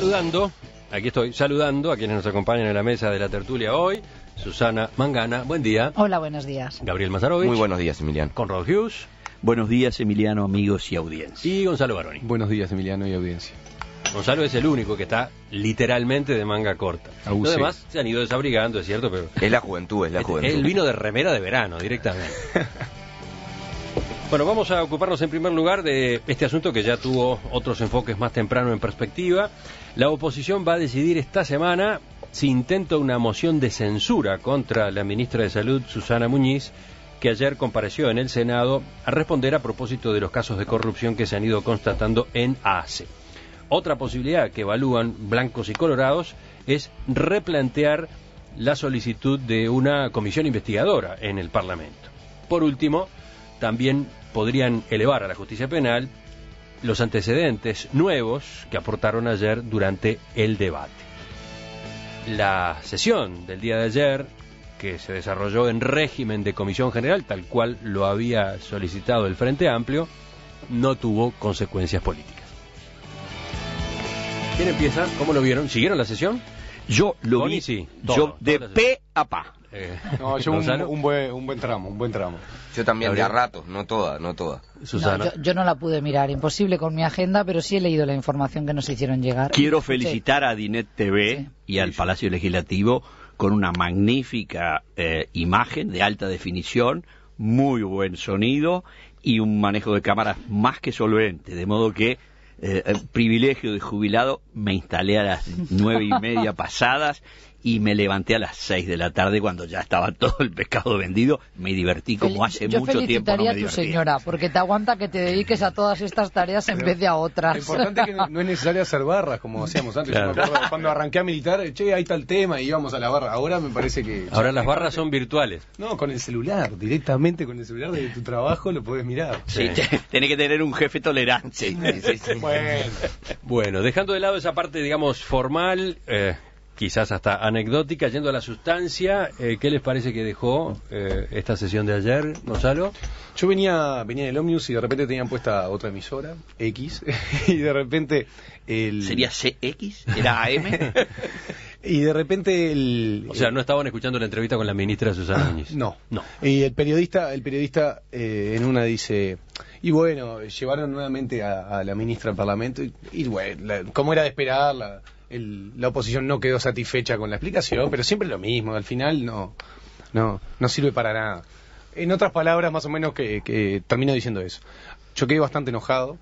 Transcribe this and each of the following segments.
saludando, aquí estoy saludando a quienes nos acompañan en la mesa de la tertulia hoy. Susana Mangana, buen día. Hola, buenos días. Gabriel Mazarovich. Muy buenos días, Emiliano. Con Rod Hughes. Buenos días, Emiliano, amigos y audiencia. Y Gonzalo Baroni. Buenos días, Emiliano y audiencia. Gonzalo es el único que está literalmente de manga corta. Ah, uh, Los demás se han ido desabrigando, es cierto, pero... Es la juventud, es la este, juventud. el vino de remera de verano directamente. Bueno, vamos a ocuparnos en primer lugar de este asunto que ya tuvo otros enfoques más temprano en perspectiva. La oposición va a decidir esta semana si intenta una moción de censura contra la ministra de Salud, Susana Muñiz, que ayer compareció en el Senado a responder a propósito de los casos de corrupción que se han ido constatando en ACE. Otra posibilidad que evalúan blancos y colorados es replantear la solicitud de una comisión investigadora en el Parlamento. Por último, también podrían elevar a la justicia penal los antecedentes nuevos que aportaron ayer durante el debate. La sesión del día de ayer, que se desarrolló en régimen de comisión general, tal cual lo había solicitado el Frente Amplio, no tuvo consecuencias políticas. ¿Quién empieza? ¿Cómo lo vieron? ¿Siguieron la sesión? Yo lo vi sí, yo de P a pa. Eh, no, yo un, buen, tramo, un buen tramo. Yo también, de a ratos, no toda, no toda. yo, no la pude mirar, imposible con mi agenda, pero sí he leído la información que nos hicieron llegar. Quiero felicitar a Dinet TV y al Palacio Legislativo con una magnífica eh, imagen de alta definición, muy buen sonido y un manejo de cámaras más que solvente, de modo que eh, el privilegio de jubilado, me instalé a las nueve y media pasadas y me levanté a las 6 de la tarde cuando ya estaba todo el pescado vendido. Me divertí como hace mucho tiempo no me a tu señora, porque te aguanta que te dediques a todas estas tareas en vez de a otras. Lo importante es que no, es necesario hacer barras, como hacíamos antes. cuando arranqué a militar, che, ahí está el tema, y íbamos a la barra. Ahora me parece que... Ahora las barras son virtuales. No, con el celular, directamente con el celular de tu trabajo lo puedes mirar. Sí, tenés que tener un jefe tolerante. bueno. bueno, dejando de lado esa parte, digamos, formal... Eh, quizás hasta anecdótica, yendo a la sustancia, eh, ¿qué les parece que dejó eh, esta sesión de ayer, Gonzalo? Yo venía, venía en el Omnius y de repente tenían puesta otra emisora, X, y de repente el... ¿Sería CX? ¿Era AM? y de repente el... O sea, no estaban escuchando la entrevista con la ministra Susana Núñez. No. No. Y el periodista, el periodista eh, en una dice... Y bueno, llevaron nuevamente a, la ministra al Parlamento y, bueno, ¿cómo era de esperar, la, la oposición no quedó satisfecha con la explicación, pero siempre lo mismo, al final no, no, no sirve para nada. En otras palabras, más o menos que, que termino diciendo eso. Yo quedé bastante enojado,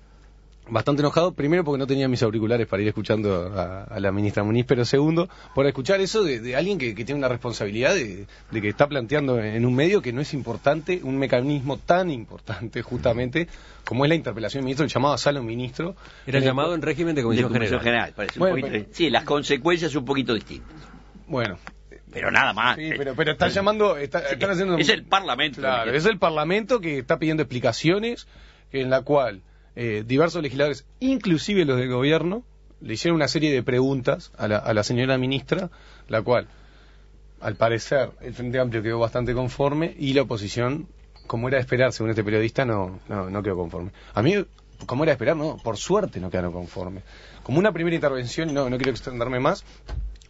bastante enojado, primero porque no tenía mis auriculares para ir escuchando a, la ministra Muniz, pero segundo, por escuchar eso de, alguien que, tiene una responsabilidad de, que está planteando en un medio que no es importante, un mecanismo tan importante justamente como es la interpelación del ministro, el llamado a sala ministro. Era llamado en régimen de comisión, general. sí, las consecuencias un poquito distintas. Bueno, pero nada más. Eh. pero, están llamando. Es el Parlamento. Claro, es el Parlamento que está pidiendo explicaciones en la cual eh, diversos legisladores, inclusive los del gobierno, le hicieron una serie de preguntas a la, señora ministra, la cual, al parecer, el Frente Amplio quedó bastante conforme y la oposición, como era de esperar, según este periodista, no, no, quedó conforme. A mí, como era de esperar, no, por suerte no quedaron conformes. Como una primera intervención, no, no quiero extenderme más,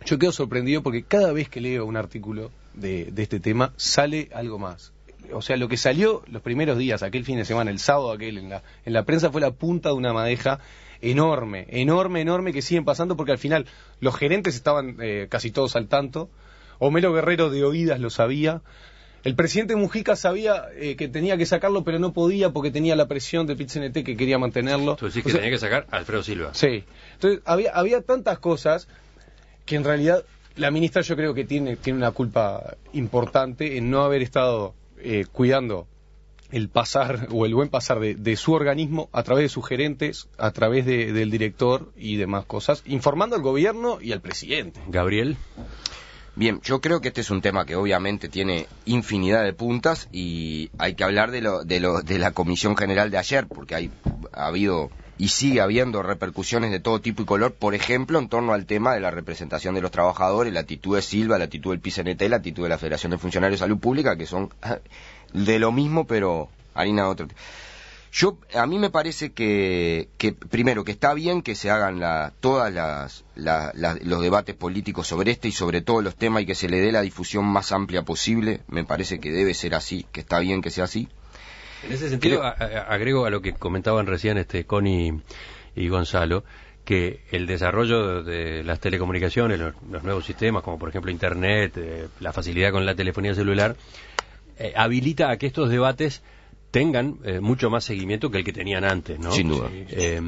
yo quedo sorprendido porque cada vez que leo un artículo de este tema sale algo más o sea, lo que salió los primeros días, aquel fin de semana, el sábado aquel en la, en la prensa, fue la punta de una madeja enorme, enorme, enorme, que siguen pasando porque al final los gerentes estaban eh, casi todos al tanto, Homero Guerrero de oídas lo sabía, el presidente Mujica sabía eh, que tenía que sacarlo, pero no podía porque tenía la presión de PIT-CNT que quería mantenerlo. Tú decís que tenía que sacar a Alfredo Silva. Sí. Entonces, había, había tantas cosas que en realidad la ministra yo creo que tiene, tiene una culpa importante en no haber estado eh, cuidando el pasar o el buen pasar de, su organismo a través de sus gerentes, a través del director y demás cosas, informando al gobierno y al presidente. Gabriel. Bien, yo creo que este es un tema que obviamente tiene infinidad de puntas y hay que hablar de, lo, de, de la comisión general de ayer, porque hay, ha habido y sigue habiendo repercusiones de todo tipo y color, por ejemplo, en torno al tema de la representación de los trabajadores, la actitud de Silva, la actitud del PCNT, la actitud de la Federación de Funcionarios de Salud Pública, que son de lo mismo, pero harina de otro Yo, a mí me parece que, primero, que está bien que se hagan la, todas los debates políticos sobre este y sobre todos los temas y que se le dé la difusión más amplia posible. Me parece que debe ser así, que está bien que sea así. En ese sentido, agrego a lo que comentaban recién este Connie y Gonzalo, que el desarrollo de las telecomunicaciones, los, nuevos sistemas, como por ejemplo Internet, eh, la facilidad con la telefonía celular, eh, habilita a que estos debates tengan eh, mucho más seguimiento que el que tenían antes, ¿no? Sin duda. Eh,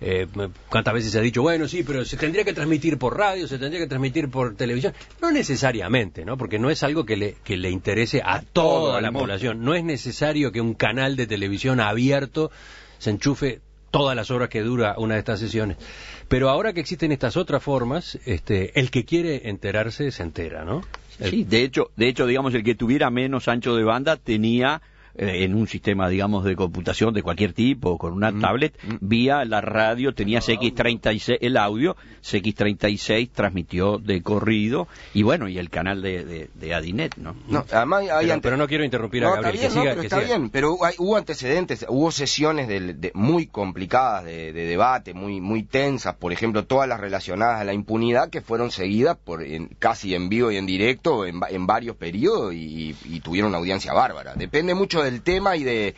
eh, ¿Cuántas veces se ha dicho, bueno, sí, pero se tendría que transmitir por radio, se tendría que transmitir por televisión? No necesariamente, ¿no? Porque no es algo que le, interese a toda la población. No es necesario que un canal de televisión abierto se enchufe todas las horas que dura una de estas sesiones. Pero ahora que existen estas otras formas, este, el que quiere enterarse se entera, ¿no? Sí, de hecho, de hecho, digamos, el que tuviera menos ancho de banda tenía eh, en un sistema, digamos, de computación de cualquier tipo, con una mm. tablet, mm. vía la radio, tenías X36, el audio, x 36 transmitió de corrido, y bueno, y el canal de, de, Adinet, ¿no? no además, hay pero, no quiero interrumpir a Gabriel, que siga, pero pero hubo antecedentes, hubo sesiones de, muy complicadas de, debate, muy, muy tensas, por ejemplo, todas las relacionadas a la impunidad que fueron seguidas por en, casi en vivo y en directo en, en varios periodos y, y tuvieron una audiencia bárbara. Depende mucho de del tema y de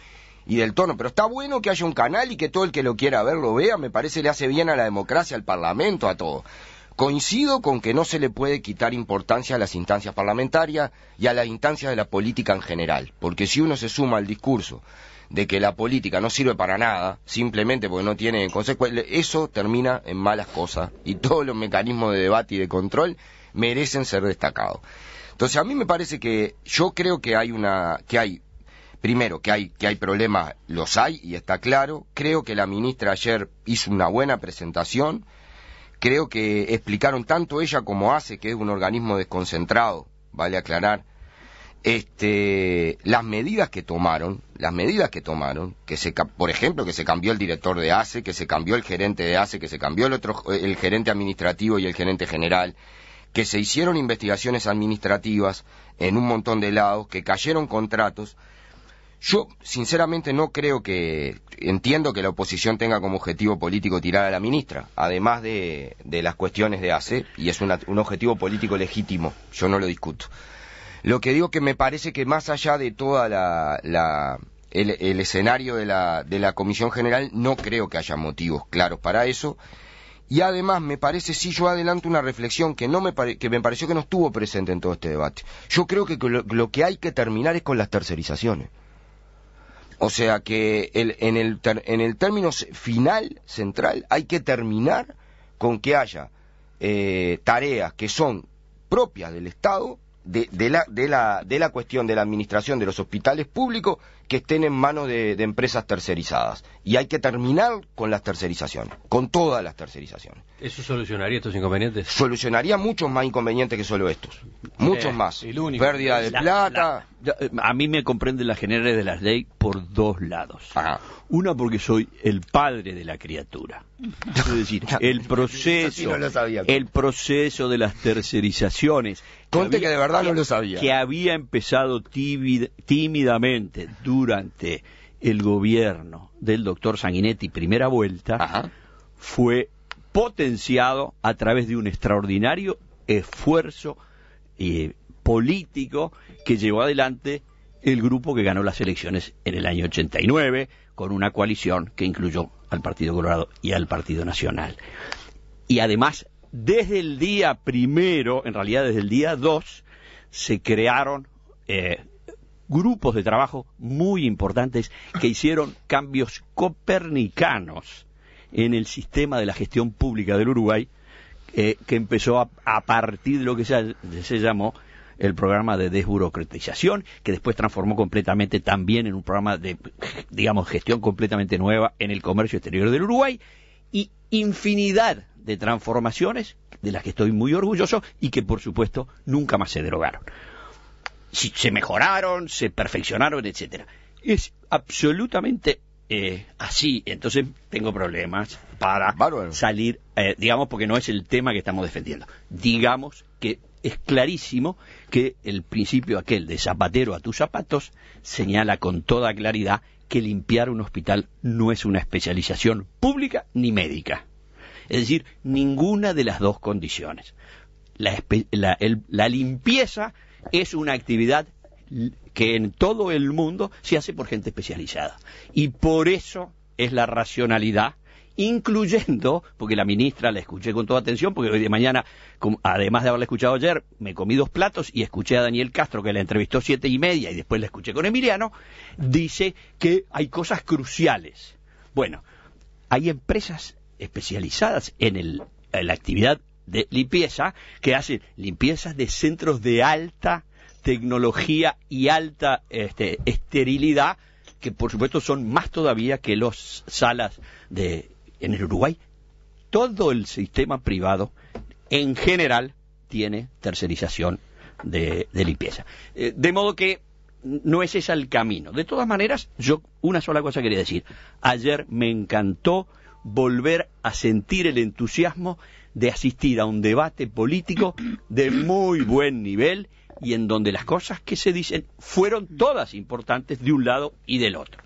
y del tono, pero está bueno que haya un canal y que todo el que lo quiera ver lo vea, me parece le hace bien a la democracia, al parlamento, a todo. Coincido con que no se le puede quitar importancia a las instancias parlamentarias y a las instancias de la política en general, porque si uno se suma al discurso de que la política no sirve para nada, simplemente porque no tiene consecuencias, eso termina en malas cosas y todos los mecanismos de debate y de control merecen ser destacados. Entonces a mí me parece que yo creo que hay una que hay Primero, que hay, que hay problemas, los hay y está claro. Creo que la ministra ayer hizo una buena presentación. Creo que explicaron tanto ella como ACE, que es un organismo desconcentrado, vale aclarar, este, las medidas que tomaron, las medidas que tomaron, que se, por ejemplo, que se cambió el director de ACE, que se cambió el gerente de ACE, que se cambió el otro, el gerente administrativo y el gerente general, que se hicieron investigaciones administrativas en un montón de lados, que cayeron contratos, yo sinceramente no creo que, entiendo que la oposición tenga como objetivo político tirar a la ministra, además de, las cuestiones de ACE, y es un objetivo político legítimo, yo no lo discuto. Lo que digo que me parece que más allá de toda la, el, escenario de la, de la Comisión General, no creo que haya motivos claros para eso. Y además me parece, si yo adelanto una reflexión que, no me que me pareció que no estuvo presente en todo este debate, yo creo que lo que hay que terminar es con las tercerizaciones. O sea que en, el en el término final, central, hay que terminar con que haya eh, tareas que son propias del Estado, de, la, de la cuestión de la administración de los hospitales públicos que estén en manos de, empresas tercerizadas. Y hay que terminar con las tercerizaciones, con todas las tercerizaciones. ¿Eso solucionaría estos inconvenientes? Solucionaría muchos más inconvenientes que solo estos. Muchos eh, más. El Pérdida de plata. a mí me comprenden las generales de las leyes por dos lados. Una porque soy el padre de la criatura. Es decir, el proceso, el proceso de las tercerizaciones. Conte que, de verdad no lo sabía. Que había empezado tímidamente, durante el gobierno del doctor Sanguinetti, primera vuelta, fue potenciado a través de un extraordinario esfuerzo eh, político que llevó adelante el grupo que ganó las elecciones en el año 89 con una coalición que incluyó al Partido Colorado y al Partido Nacional. Y además, desde el día primero, en realidad desde el día dos, se crearon eh, grupos de trabajo muy importantes que hicieron cambios copernicanos en el sistema de la gestión pública del Uruguay, eh, que empezó a, partir de lo que se, se llamó el programa de desburocratización, que después transformó completamente también en un programa de, digamos, gestión completamente nueva en el comercio exterior del Uruguay, y infinidad de transformaciones de las que estoy muy orgulloso y que, por supuesto, nunca más se derogaron se mejoraron, se perfeccionaron, etcétera. Es absolutamente eh, así, entonces tengo problemas para salir, eh, digamos, porque no es el tema que estamos defendiendo. Digamos que es clarísimo que el principio aquel de zapatero a tus zapatos señala con toda claridad que limpiar un hospital no es una especialización pública ni médica. Es decir, ninguna de las dos condiciones. La, la, la limpieza es una actividad que en todo el mundo se hace por gente especializada. Y por eso es la racionalidad, incluyendo, porque la ministra la escuché con toda atención, porque hoy de mañana, además de haberla escuchado ayer, me comí dos platos y escuché a Daniel Castro, que la entrevistó siete y media y después la escuché con Emiliano, dice que hay cosas cruciales. Bueno, hay empresas especializadas en, el, la actividad de limpieza que hacen limpiezas de centros de alta tecnología y alta este, esterilidad, que por supuesto son más todavía que las salas de, en el Uruguay. Todo el sistema privado, en general, tiene tercerización de, limpieza. Eh, de modo que no es ese el camino. De todas maneras, yo una sola cosa quería decir. Ayer me encantó volver a sentir el entusiasmo de asistir a un debate político de muy buen nivel y en donde las cosas que se dicen fueron todas importantes de un lado y del otro.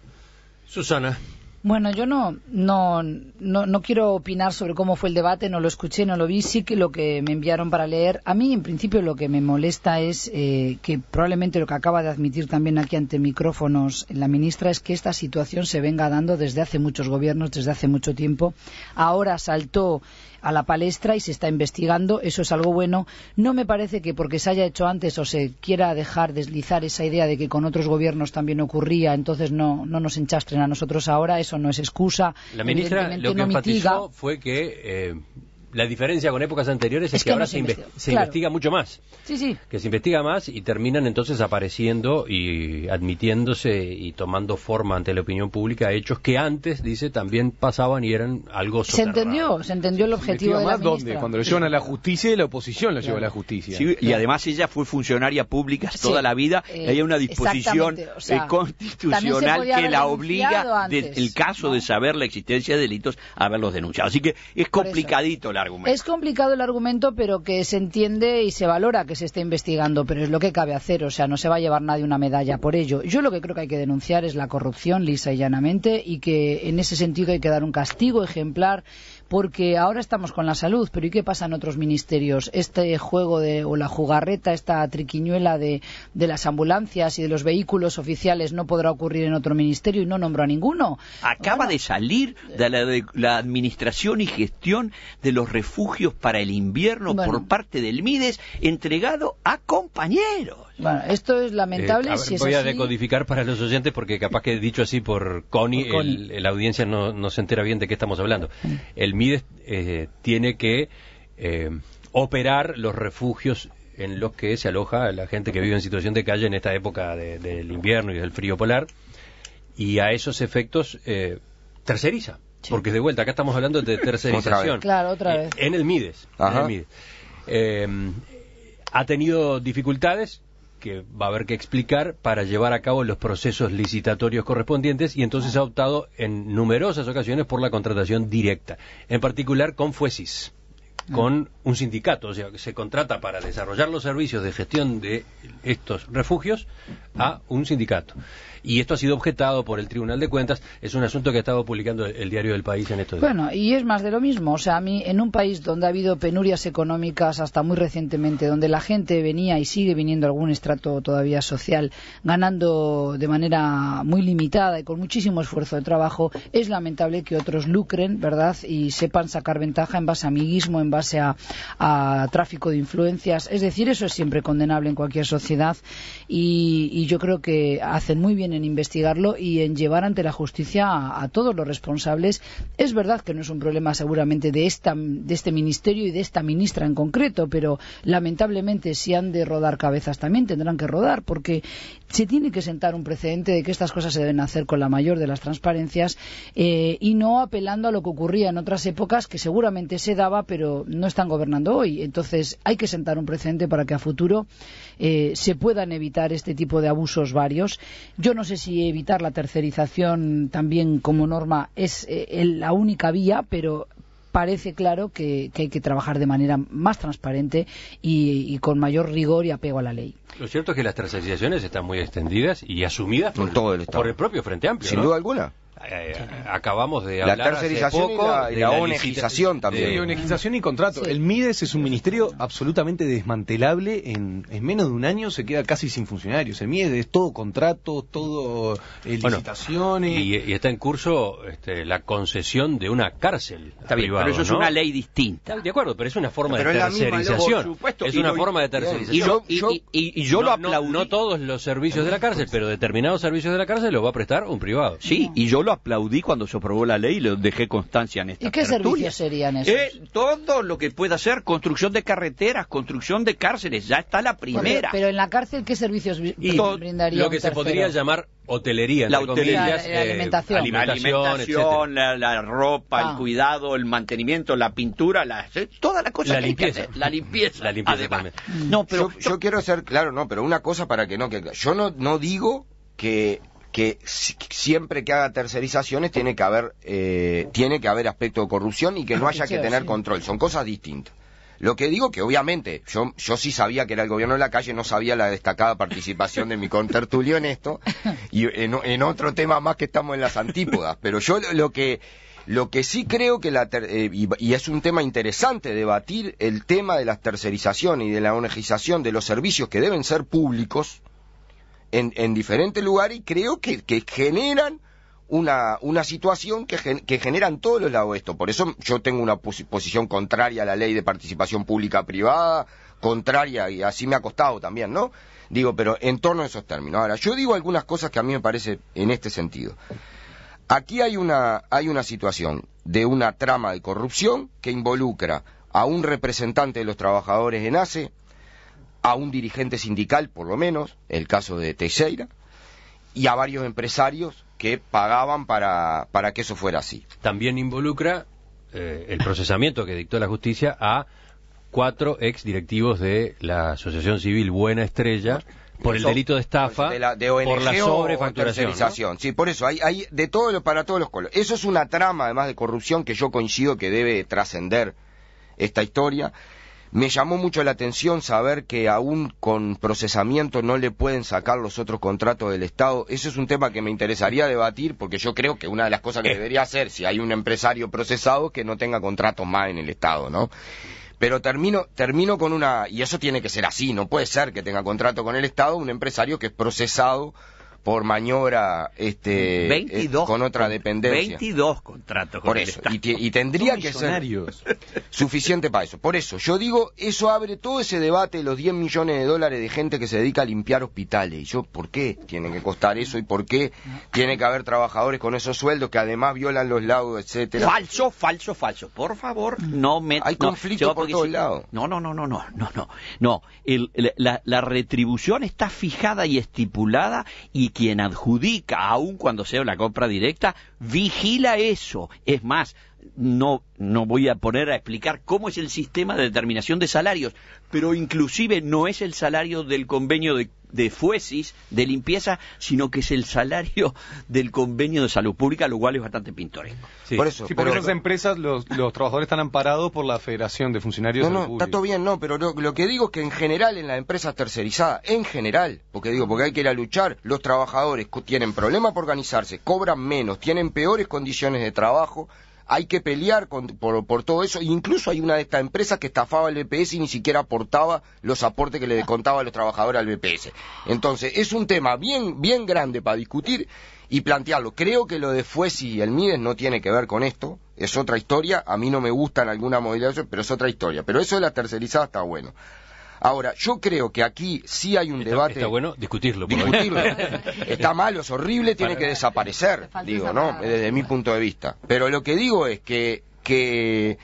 Susana. Bueno, yo no, no, no, no, quiero opinar sobre cómo fue el debate, no lo escuché, no lo vi, sí que lo que me enviaron para leer. A mí, en principio, lo que me molesta es eh, que probablemente lo que acaba de admitir también aquí ante micrófonos la ministra es que esta situación se venga dando desde hace muchos gobiernos, desde hace mucho tiempo. Ahora saltó a la palestra y se está investigando. Eso es algo bueno. No me parece que porque se haya hecho antes o se quiera dejar deslizar esa idea de que con otros gobiernos también ocurría, entonces no, no nos enchastren a nosotros ahora. Eso no es excusa. La ministra lo que fue que. Eh, la diferencia con épocas anteriores es, que, ahora se, investiga, mucho más. Sí, sí. Que se investiga más y terminan entonces apareciendo y admitiéndose y tomando forma ante la opinión pública hechos que antes, dice, también pasaban y eran algo Se entendió, se entendió el objetivo de la más dónde? Cuando lo llevan a la justicia y la oposición lo lleva a la justicia. y además ella fue funcionaria pública toda la vida. Eh, hay una disposición eh, constitucional que la obliga, del el caso de saber la existencia de delitos, a haberlos denunciado. Así que es complicadito la es complicado el argumento, pero que se entiende y se valora que se esté investigando, pero es lo que cabe hacer, o sea, no se va a llevar nadie una medalla por ello. Yo lo que creo que hay que denunciar es la corrupción lisa y llanamente y que en ese sentido hay que dar un castigo ejemplar porque ahora estamos con la salud, pero ¿y qué pasa en otros ministerios? Este juego de, o la jugarreta, esta triquiñuela de, de las ambulancias y de los vehículos oficiales no podrá ocurrir en otro ministerio y no nombro a ninguno. Acaba de salir de la, administración y gestión de los refugios para el invierno por parte del MIDES entregado a compañeros. Bueno, esto es lamentable. Eh, voy a decodificar para los oyentes porque capaz que dicho así por Connie, la audiencia no, se entera bien de qué estamos hablando. Mm. El Mides eh, tiene que eh, operar los refugios en los que se aloja la gente que vive en situación de calle en esta época del invierno y del frío polar. Y a esos efectos eh, terceriza. porque Porque de vuelta, acá estamos hablando de tercerización. En el Mides. En el Mides. ha tenido dificultades, que va a haber que explicar para llevar a cabo los procesos licitatorios correspondientes y entonces ha optado en numerosas ocasiones por la contratación directa, en particular con Fuesis mm. con un sindicato, o sea, que se contrata para desarrollar los servicios de gestión de estos refugios a un sindicato y esto ha sido objetado por el Tribunal de Cuentas, es un asunto que ha estado publicando el, diario del país en estos días. Bueno, y es más de lo mismo, o sea, a mí en un país donde ha habido penurias económicas hasta muy recientemente, donde la gente venía y sigue viniendo algún estrato todavía social ganando de manera muy limitada y con muchísimo esfuerzo de trabajo, es lamentable que otros lucren, ¿verdad? Y sepan sacar ventaja en base a amiguismo, en base a, tráfico de influencias, es decir, eso es siempre condenable en cualquier sociedad y yo creo que hacen muy bien en investigarlo y en llevar ante la justicia a, todos los responsables. Es verdad que no es un problema seguramente de, esta, de este ministerio y de esta ministra en concreto, pero lamentablemente si han de rodar cabezas también tendrán que rodar porque se tiene que sentar un precedente de que estas cosas se deben hacer con la mayor de las transparencias eh, y no apelando a lo que ocurría en otras épocas que seguramente se daba pero no están gobernando hoy. Entonces hay que sentar un precedente para que a futuro eh, se puedan evitar este tipo de abusos varios. Yo no sé si evitar la tercerización también como norma es eh, la única vía, pero parece claro que, hay que trabajar de manera más transparente y, con mayor rigor y apego a la ley. Lo cierto es que las transacciones están muy extendidas y asumidas por, todo el, por propio Frente Amplio. Sin duda alguna. Eh, acabamos de hablar poco y la, la, también. Sí, y contrato. El Mides es un ministerio absolutamente desmantelable. En, menos de un año se queda casi sin funcionarios. El Mides es todo contrato, todo eh, licitaciones. y, está en curso este, la concesión de una cárcel. Está pero eso es una ley distinta. De acuerdo, pero es una forma de tercerización. es una forma de tercerización. Y yo, lo aplaudí. No, todos los servicios de la cárcel, pero determinados servicios de la cárcel los va a prestar un privado. Sí, y yo lo aplaudí cuando se aprobó la ley y le dejé constancia en esta ¿Y qué servicios serían esos? Eh, todo lo que pueda ser construcción de carreteras, construcción de cárceles, ya está la primera. Pero, en la cárcel, ¿qué servicios brindaría Lo que se podría llamar hotelería. La hotelería, eh, alimentación. la, ropa, el ah. cuidado, el mantenimiento, la pintura, la, eh, toda la cosa. La limpieza. la limpieza. No, pero yo, quiero ser claro, no, pero una cosa para que no que yo no no digo que que siempre que haga tercerizaciones tiene que haber eh, tiene que haber aspecto de corrupción y que no ah, haya que tener control son cosas distintas lo que digo que obviamente yo yo sí sabía que era el gobierno de la calle no sabía la destacada participación de mi contertulio en esto y en, otro tema más que estamos en las antípodas pero yo lo que lo que sí creo que la eh, y, es un tema interesante debatir el tema de las tercerizaciones y de la onegización de los servicios que deben ser públicos en, diferentes lugares y creo que, generan una, una situación que, que generan todos los lados esto. Por eso yo tengo una posición contraria a la ley de participación pública-privada, contraria, y así me ha costado también, ¿no? Digo, pero en torno a esos términos. Ahora, yo digo algunas cosas que a mí me parece en este sentido. Aquí hay una, hay una situación de una trama de corrupción que involucra a un representante de los trabajadores en ACE, a un dirigente sindical, por lo menos, el caso de Teixeira, y a varios empresarios que pagaban para, para que eso fuera así. También involucra eh, el procesamiento que dictó la justicia a cuatro ex directivos de la Asociación Civil Buena Estrella por el delito de pues, estafa, por la sobrefacturación. Sí, por eso, hay, hay de todo para todos los colores. Eso es una trama, además de corrupción, que yo coincido que debe trascender esta historia. Me llamó mucho la atención saber que aún con procesamiento no le pueden sacar los otros contratos del Estado. Eso es un tema que me interesaría debatir porque yo creo que una de las cosas que eh. debería hacer si hay un empresario procesado es que no tenga contratos más en el Estado, ¿no? Pero termino, termino con una, y eso tiene que ser así, no puede ser que tenga contrato con el Estado un empresario que es procesado por maniobra este 22, con otra dependencia. 22 contratos con por eso, el Y, tendría que ser suficiente para eso. Por eso, yo digo, eso abre todo ese debate de los 10 millones de dólares de gente que se dedica a limpiar hospitales. Y yo, ¿por qué tiene que costar eso? ¿Y por qué tiene que haber trabajadores con esos sueldos que además violan los laudos, etcétera? Falso, falso, falso. Por favor, no me... Hay conflicto por todos lados. No, no, no, no, no, no, no. no. la, la retribución está fijada y estipulada y quien adjudica, aun cuando sea la compra directa, vigila eso. Es más, no, no voy a poner a explicar cómo es el sistema de determinación de salarios, pero inclusive no es el salario del convenio de de fuesis, de limpieza, sino que es el salario del convenio de salud pública, lo cual es bastante pintoresco. Sí. Por eso, esas empresas, los, trabajadores están amparados por la Federación de Funcionarios. No, de salud está todo bien, no, pero lo, que digo es que en general en las empresas tercerizadas, en general, porque digo, porque hay que ir a luchar, los trabajadores tienen problemas por organizarse, cobran menos, tienen peores condiciones de trabajo, hay que pelear por, todo eso. E incluso hay una de estas empresas que estafaba al BPS y ni siquiera aportaba los aportes que le contaba a los trabajadores al BPS. Entonces, es un tema bien, bien grande para discutir y plantearlo. Creo que lo de Fuesi y el Mides no tiene que ver con esto. Es otra historia. A mí no me gustan algunas modalidades, pero es otra historia. Pero eso de la tercerizada está bueno. Ahora, yo creo que aquí sí hay un debate. Está bueno discutirlo. está malo, es horrible, tiene que desaparecer, digo, ¿no? Desde mi punto de vista. Pero lo que digo es que, que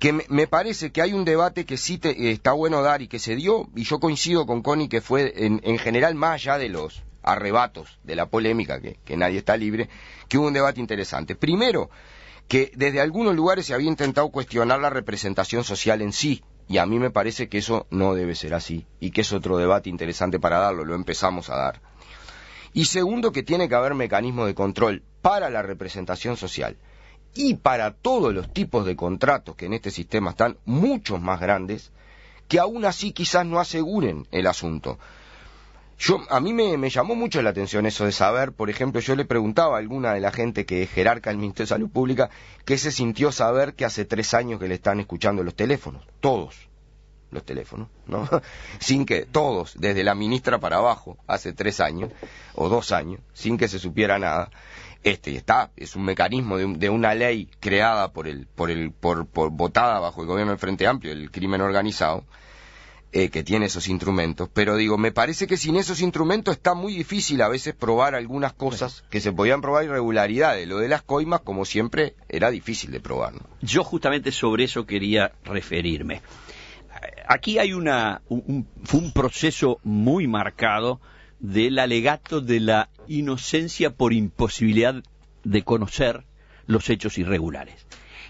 que me parece que hay un debate que sí eh, está bueno dar y que se dio, y yo coincido con Connie que fue en, general más allá de los arrebatos, de la polémica, que, que, nadie está libre, que hubo un debate interesante. Primero, que desde algunos lugares se había intentado cuestionar la representación social en sí, y a mí me parece que eso no debe ser así y que es otro debate interesante para darlo, lo empezamos a dar. Y segundo, que tiene que haber mecanismos de control para la representación social y para todos los tipos de contratos que en este sistema están muchos más grandes, que aún así quizás no aseguren el asunto. Yo, a mí me, llamó mucho la atención eso de saber, por ejemplo, yo le preguntaba a alguna de la gente que es jerarca del Ministerio de Salud Pública, que se sintió saber que hace tres años que le están escuchando los teléfonos? Todos los teléfonos, ¿no? sin que todos, desde la ministra para abajo, hace tres años o dos años, sin que se supiera nada. Este está, es un mecanismo de, de una ley creada por el, por el, por, por votada bajo el gobierno del Frente Amplio, el crimen organizado, eh, que tiene esos instrumentos, pero digo, me parece que sin esos instrumentos está muy difícil a veces probar algunas cosas que se podían probar irregularidades. Lo de las coimas, como siempre, era difícil de probar. Yo justamente sobre eso quería referirme. Aquí hay una, un, fue un proceso muy marcado del alegato de la inocencia por imposibilidad de conocer los hechos irregulares.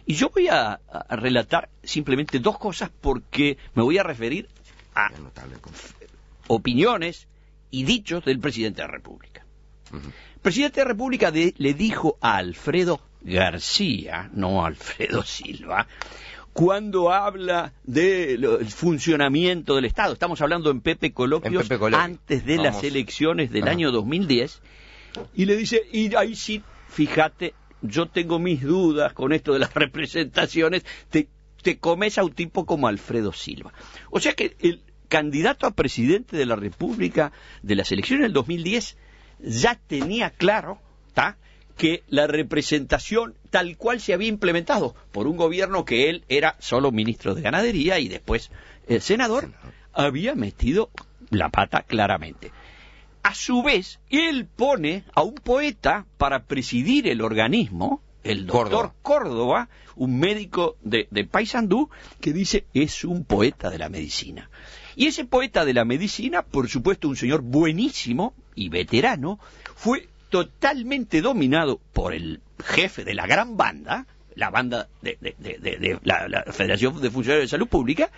Y yo voy a, relatar simplemente dos cosas porque me voy a referir a opiniones y dichos del presidente de la República. presidente de la República le dijo a Alfredo García, no Alfredo Silva, cuando habla del funcionamiento del Estado. Estamos hablando en Pepe Coloquios Coloquio. antes de las elecciones del año 2010. Y le dice, y ahí sí, fíjate, yo tengo mis dudas con esto de las representaciones, te, te comes a un tipo como Alfredo Silva. O sea que el candidato a presidente de la República de las elecciones del 2010 ya tenía claro que la representación tal cual se había implementado por un gobierno que él era solo ministro de Ganadería y después el eh, senador. había metido la pata claramente. A su vez, él pone a un poeta para presidir el organismo, el doctor Córdoba, un médico de, Paysandú, que dice es un poeta de la medicina. Y ese poeta de la medicina, por supuesto un señor buenísimo y veterano, fue totalmente dominado por el jefe de la gran banda, la banda de, la, la, Federación de Funcionarios de Salud Pública,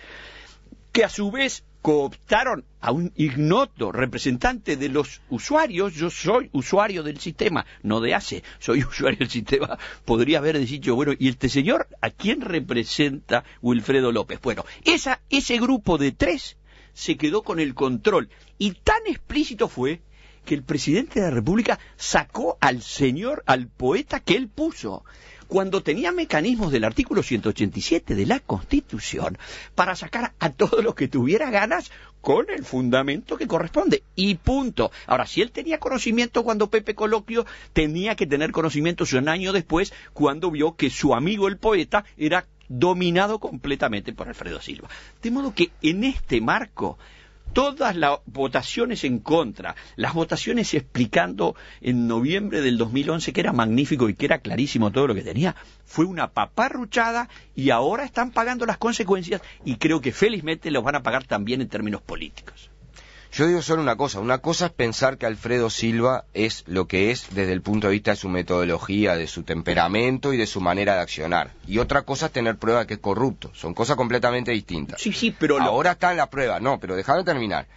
que a su vez cooptaron a un ignoto representante de los usuarios, yo soy usuario del sistema, no de ACE, soy usuario del sistema, podría haber dicho, bueno, ¿y este señor a quién representa Wilfredo López? Bueno, esa, ese grupo de tres se quedó con el control y tan explícito fue que el presidente de la República sacó al señor, al poeta que él puso cuando tenía mecanismos del artículo 187 de la Constitución para sacar a todos los que tuviera ganas con el fundamento que corresponde. Y punto. Ahora, si él tenía conocimiento cuando Pepe Coloquio, tenía que tener conocimiento un año después cuando vio que su amigo el poeta era dominado completamente por Alfredo Silva. De modo que en este marco todas las votaciones en contra, las votaciones explicando en noviembre del 2011 que era magnífico y que era clarísimo todo lo que tenía, fue una paparruchada y ahora están pagando las consecuencias y creo que felizmente los van a pagar también en términos políticos. Yo digo solo una cosa, una cosa es pensar que Alfredo Silva es lo que es desde el punto de vista de su metodología, de su temperamento y de su manera de accionar. Y otra cosa es tener prueba de que es corrupto, son cosas completamente distintas. Sí, sí, pero... Ahora está en la prueba, no, pero déjame terminar.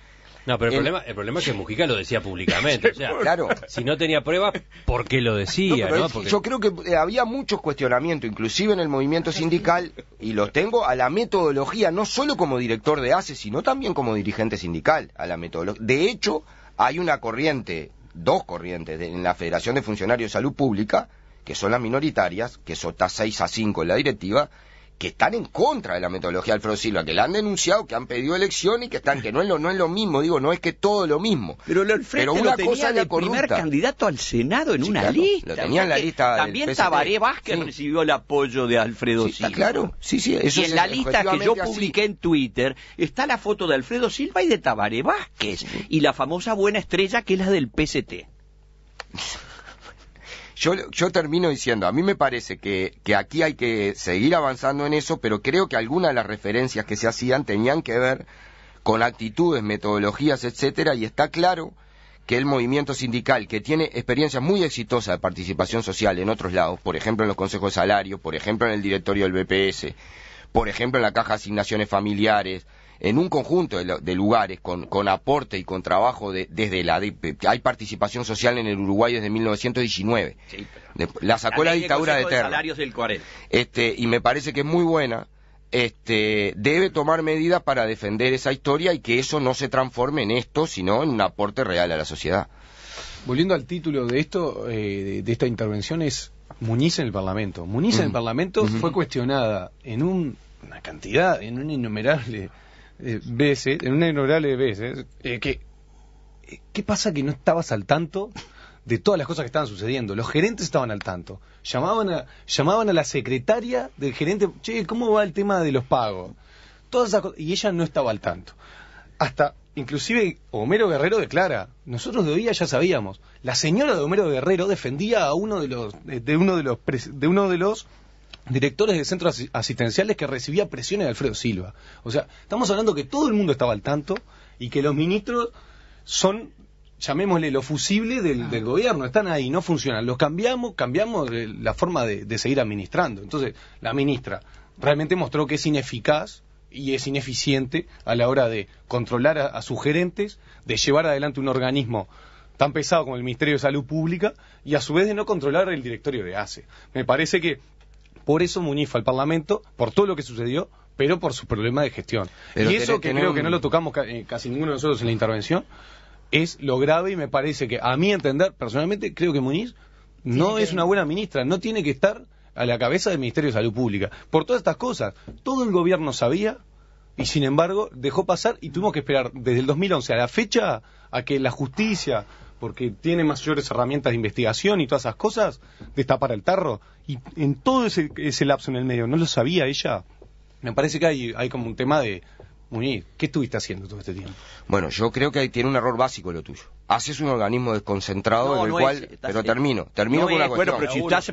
No, pero el, problema, es que Mujica lo decía públicamente. o sea, claro. Si no tenía pruebas, ¿por qué lo decía? Yo creo que eh, había muchos cuestionamientos, inclusive en el movimiento sindical, y lo tengo, a la metodología, no solo como director de ACE, sino también como dirigente sindical, a la metodología. De hecho, hay una corriente, dos corrientes, en la Federación de Funcionarios de Salud Pública, que son las minoritarias, que sota 6 a 5 en la directiva, que están en contra de la metodología de Alfredo Silva, que la han denunciado, que han pedido elección y que están, que no es lo, no es lo mismo, digo, no es que todo lo mismo. Pero, una cosa de el primer candidato al Senado en una lista. También Tabaré Vázquez recibió el apoyo de Alfredo Silva. claro, sí, sí. Eso y en la lista que yo publiqué en Twitter está la foto de Alfredo Silva y de Tabaré Vázquez y la famosa buena estrella que es la del PST. Yo, termino diciendo, a mí me parece que, que aquí hay que seguir avanzando en eso, pero creo que algunas de las referencias que se hacían tenían que ver con actitudes, metodologías, etcétera, y está claro que el movimiento sindical, que tiene experiencias muy exitosas de participación social en otros lados, por ejemplo en los consejos de salario, por ejemplo en el directorio del BPS, por ejemplo en la caja de asignaciones familiares, en un conjunto de, lugares con, aporte y con trabajo desde la hay participación social en el Uruguay desde 1919 la sacó la, dictadura de Terra este y me parece que es muy buena este debe tomar medidas para defender esa historia y que eso no se transforme en esto sino en un aporte real a la sociedad volviendo al título de esto eh, de esta intervención es Muniz en el Parlamento. Muniz en el mm. Parlamento fue cuestionada en una cantidad, en un innumerable veces, eh, en una innumerable de veces, eh, que eh, ¿qué pasa que no estabas al tanto de todas las cosas que estaban sucediendo? Los gerentes estaban al tanto. Llamaban a, llamaban a la secretaria del gerente, che, ¿cómo va el tema de los pagos? Todas y ella no estaba al tanto. Hasta, inclusive, Homero Guerrero declara, nosotros de hoy ya sabíamos, la señora de Homero Guerrero defendía a uno de los, de uno de los, de uno de los directores de centros asistenciales que recibía presiones de Alfredo Silva. O sea, estamos hablando que todo el mundo estaba al tanto y que los ministros son llamémosle lo fusible del, gobierno, están ahí, no funcionan. Los cambiamos, cambiamos la forma de, seguir administrando. Entonces, la ministra realmente mostró que es ineficaz y es ineficiente a la hora de controlar a, a sus gerentes, de llevar adelante un organismo tan pesado como el Ministerio de Salud Pública y a su vez de no controlar el directorio de ACE. Me parece que por eso Muñiz fue al Parlamento, por todo lo que sucedió, pero por su problema de gestión. y eso que creo que no lo tocamos eh, casi ninguno de nosotros en la intervención, es lo grave y me parece que, a mi entender, personalmente, creo que Muñiz no es una buena ministra, no tiene que estar a la cabeza del Ministerio de Salud Pública. Por todas estas cosas, todo el gobierno sabía y sin embargo dejó pasar y tuvimos que esperar desde el 2011 a la fecha a que la justicia porque tiene mayores herramientas de investigación y todas esas cosas, destapar el tarro. Y en todo ese, lapso en el medio, no lo sabía ella. Me parece que hay, hay como un tema de, muy ¿qué estuviste haciendo todo este tiempo? Bueno, yo creo que ahí tiene un error básico lo tuyo haces un organismo desconcentrado en el cual pero termino termino con una cuestión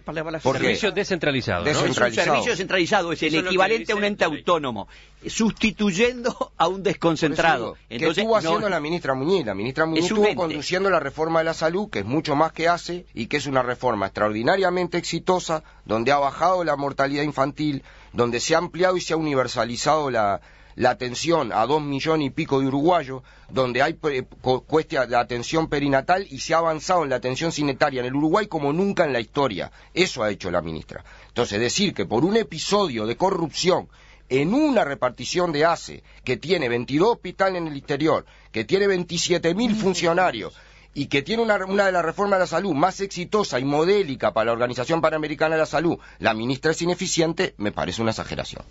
bueno pero descentralizado, Es un servicio descentralizado es el equivalente a un ente autónomo sustituyendo a un desconcentrado estuvo haciendo la ministra Muñiz la ministra Muñiz estuvo conduciendo la reforma de la salud que es mucho más que hace y que es una reforma extraordinariamente exitosa donde ha bajado la mortalidad infantil donde se ha ampliado y se ha universalizado la la atención a dos millones y pico de uruguayos, donde hay cuesta la atención perinatal y se ha avanzado en la atención sanitaria en el Uruguay como nunca en la historia. Eso ha hecho la ministra. Entonces, decir que por un episodio de corrupción en una repartición de ACE, que tiene 22 hospitales en el exterior, que tiene mil funcionarios, y que tiene una, una, de las reformas de la salud más exitosa y modélica para la Organización Panamericana de la Salud, la ministra es ineficiente, me parece una exageración.